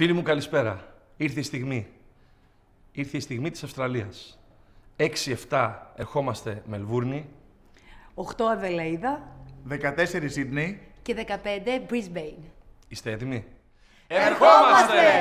Φίλοι μου, καλησπέρα. Ήρθε η στιγμή. Ήρθε η στιγμή της Αυστραλίας. 6-7 ερχόμαστε Μελβούρνη. 8 Αδελαίδα. 14 Σίδνεϊ. Και 15 Brisbane. Είστε έτοιμοι? Ερχόμαστε!